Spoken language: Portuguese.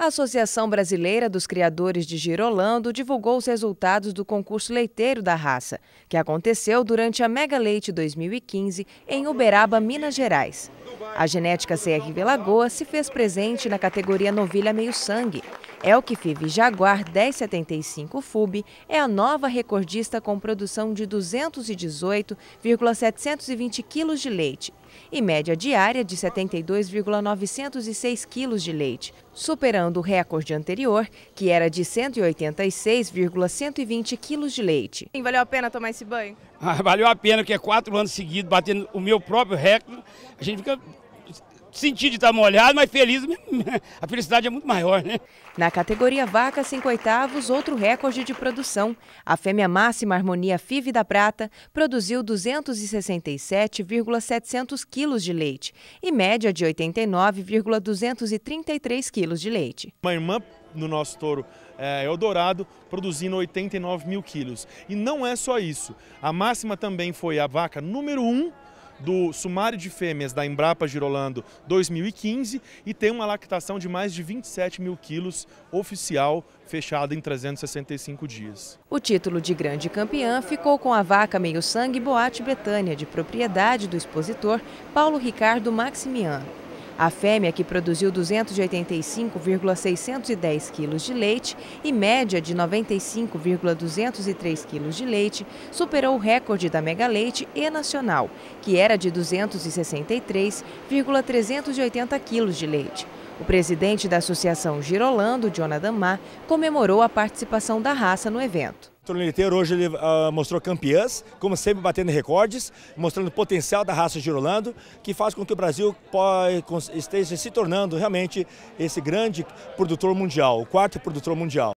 A Associação Brasileira dos Criadores de Girolando divulgou os resultados do concurso leiteiro da raça, que aconteceu durante a Mega Leite 2015 em Uberaba, Minas Gerais. A genética CRV Lagoa se fez presente na categoria novilha meio sangue, é Elkfiv Jaguar 1075 FUB é a nova recordista com produção de 218,720 quilos de leite e média diária de 72,906 quilos de leite, superando o recorde anterior, que era de 186,120 quilos de leite. Valeu a pena tomar esse banho? Ah, valeu a pena, porque é quatro anos seguidos batendo o meu próprio recorde. A gente fica sentir de estar molhado, mas feliz, a felicidade é muito maior, né? Na categoria vaca, 5 oitavos, outro recorde de produção. A fêmea máxima harmonia FIV da Prata produziu 267,700 quilos de leite e média de 89,233 quilos de leite. Uma irmã no nosso touro é, Eldorado, produzindo 89 mil quilos. E não é só isso. A máxima também foi a vaca número 1, um, do Sumário de Fêmeas da Embrapa Girolando 2015 e tem uma lactação de mais de 27 mil quilos oficial fechada em 365 dias. O título de grande campeã ficou com a vaca meio-sangue Boate Betânia, de propriedade do expositor Paulo Ricardo Maximiano. A fêmea, que produziu 285,610 quilos de leite e média de 95,203 quilos de leite, superou o recorde da Mega Leite e Nacional, que era de 263,380 quilos de leite. O presidente da Associação Girolando, Jonathan Mar, comemorou a participação da raça no evento. Torneiteiro hoje ele, uh, mostrou campeãs, como sempre batendo recordes, mostrando o potencial da raça girolando, que faz com que o Brasil esteja se tornando realmente esse grande produtor mundial, o quarto produtor mundial.